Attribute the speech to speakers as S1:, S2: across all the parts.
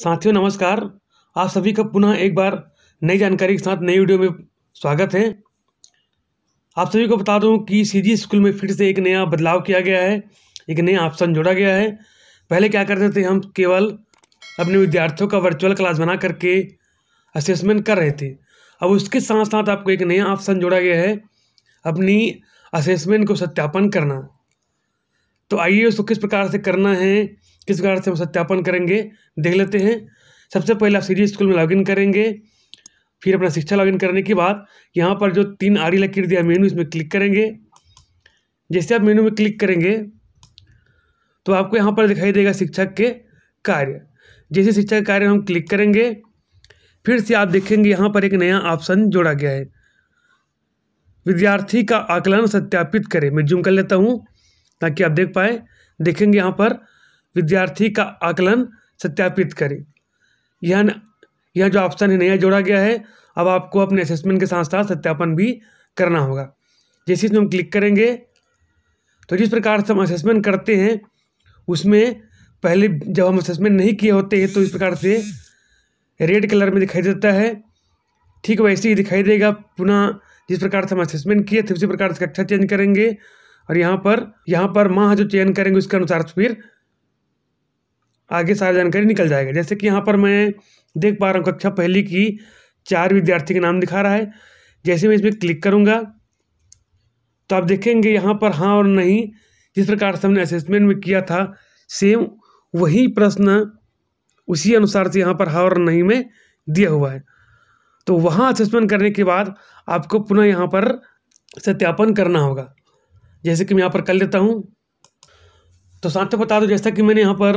S1: साथियों नमस्कार आप सभी का पुनः एक बार नई जानकारी के साथ नई वीडियो में स्वागत है आप सभी को बता दूं कि सीजी स्कूल में फिर से एक नया बदलाव किया गया है एक नया ऑप्शन जोड़ा गया है पहले क्या करते थे हम केवल अपने विद्यार्थियों का वर्चुअल क्लास बना करके असेसमेंट कर रहे थे अब उसके साथ साथ आपको एक नया ऑप्शन जोड़ा गया है अपनी असेसमेंट को सत्यापन करना तो आइए उसको किस प्रकार से करना है किस प्रकार से हम सत्यापन करेंगे देख लेते हैं सबसे पहले आप सीधी स्कूल में लॉगिन करेंगे फिर अपना शिक्षा लॉगिन करने के बाद यहाँ पर जो तीन आड़ी लकीर दिया मेनू इसमें क्लिक करेंगे जैसे आप मेनू में क्लिक करेंगे तो आपको यहाँ पर दिखाई देगा शिक्षक के कार्य जैसे शिक्षा के कार्य हम क्लिक करेंगे फिर से आप देखेंगे यहाँ पर एक नया ऑप्शन जोड़ा गया है विद्यार्थी का आकलन सत्यापित करें मैं जूम कर लेता हूँ ताकि आप देख पाए देखेंगे यहाँ पर विद्यार्थी का आकलन सत्यापित करें यह यह जो ऑप्शन है नया जोड़ा गया है अब आपको अपने असेसमेंट के साथ साथ सत्यापन भी करना होगा जैसे इसमें हम क्लिक करेंगे तो जिस प्रकार से हम असेसमेंट करते हैं उसमें पहले जब हम असेसमेंट नहीं किए होते हैं तो इस प्रकार से रेड कलर में दिखाई देता है ठीक वैसे ही दिखाई देगा पुनः जिस प्रकार से हम असेसमेंट किए थे तो उसी प्रकार से कक्षा चेंज करेंगे और यहाँ पर यहाँ पर माह जो चयन करेंगे उसके अनुसार फिर आगे सारी जानकारी निकल जाएगा जैसे कि यहाँ पर मैं देख पा रहा हूँ कक्षा पहली की चार विद्यार्थी का नाम दिखा रहा है जैसे मैं इसमें क्लिक करूँगा तो आप देखेंगे यहाँ पर हाँ और नहीं जिस प्रकार से हमने असेसमेंट में किया था सेम वही प्रश्न उसी अनुसार से यहाँ पर हाँ और नहीं में दिया हुआ है तो वहाँ असेसमेंट करने के बाद आपको पुनः यहाँ पर सत्यापन करना होगा जैसे कि मैं यहाँ पर कर लेता हूँ तो साथ में बता दो जैसा कि मैंने यहाँ पर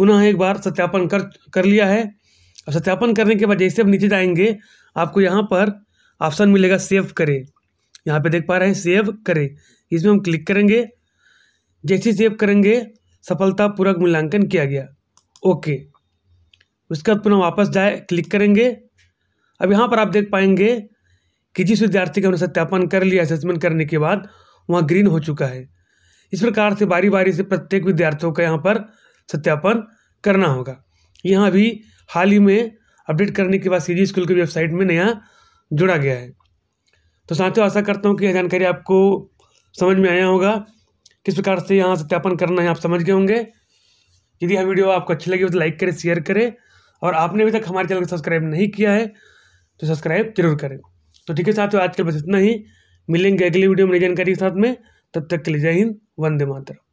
S1: पुनः एक बार सत्यापन कर कर लिया है और सत्यापन करने के बाद जैसे आप नीचे जाएंगे आपको यहाँ पर ऑप्शन मिलेगा सेव करें यहाँ पे देख पा रहे हैं सेव करें इसमें हम क्लिक करेंगे जैसे सेव करेंगे सफलतापूर्वक मूल्यांकन किया गया ओके उसके बाद पुनः वापस जाए क्लिक करेंगे अब यहाँ पर आप देख पाएंगे कि जिस विद्यार्थी का हमने सत्यापन कर लिया असेसमेंट करने के बाद वहाँ ग्रीन हो चुका है इस प्रकार से बारी बारी से प्रत्येक विद्यार्थियों का यहाँ पर सत्यापन करना होगा यहाँ भी हाल ही में अपडेट करने के बाद सी स्कूल की वेबसाइट में नया जुड़ा गया है तो साथियों आशा करता हूँ कि यह जानकारी आपको समझ में आया होगा किस प्रकार से यहाँ सत्यापन करना है आप समझ गए होंगे यदि यह वीडियो आपको अच्छी लगी हो तो लाइक करें शेयर करें और आपने अभी तक हमारे चैनल को सब्सक्राइब नहीं किया है तो सब्सक्राइब जरूर करें तो ठीक है साथियों आज के बस इतना ही मिलेंगे अगली वीडियो में नई जानकारी के साथ में तब तक के लिए जय हिंद वंदे मातरम